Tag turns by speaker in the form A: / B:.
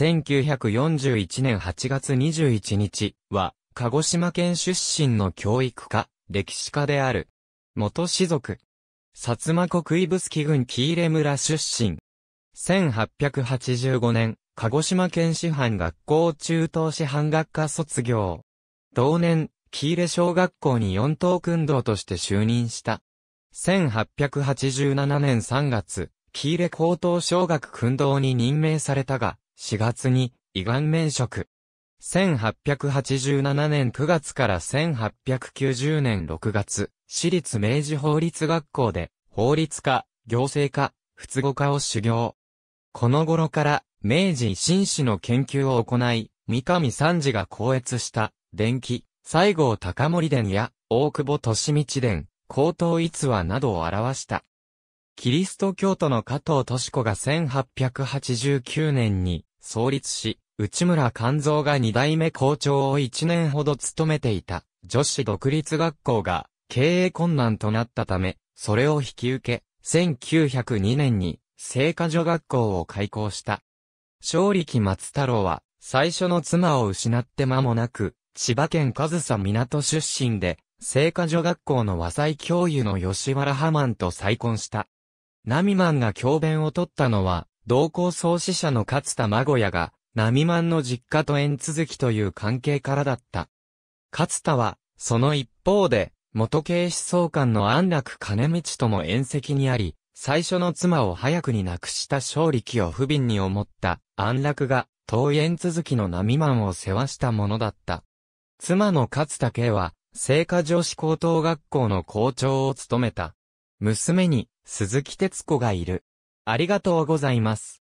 A: 1941年8月21日は、鹿児島県出身の教育家、歴史家である。元士族。薩摩国指宿郡喜入村出身。1885年、鹿児島県師範学校中等師範学科卒業。同年、喜入小学校に四等訓導として就任した。1887年3月、喜入高等小学訓導に任命されたが、4月に、胃がん免職。1887年9月から1890年6月、私立明治法律学校で、法律家、行政家、仏語家を修行。この頃から、明治維新史の研究を行い、三上三次が校越した、電気、西郷隆盛伝や、大久保利道伝、高等逸話などを表した。キリスト教徒の加藤敏子が1889年に、創立し、内村勘蔵が二代目校長を一年ほど務めていた女子独立学校が経営困難となったため、それを引き受け、1902年に聖火女学校を開校した。勝力松太郎は最初の妻を失って間もなく、千葉県上総港出身で、聖火女学校の和裁教諭の吉原ハマンと再婚した。ナミマンが教鞭を取ったのは、同行創始者の勝田孫也が、波満の実家と縁続きという関係からだった。勝田は、その一方で、元警視総監の安楽兼道とも縁石にあり、最初の妻を早くに亡くした勝力を不憫に思った安楽が、遠縁続きの波満を世話したものだった。妻の勝田家は、聖火女子高等学校の校長を務めた。娘に、鈴木哲子がいる。ありがとうございます。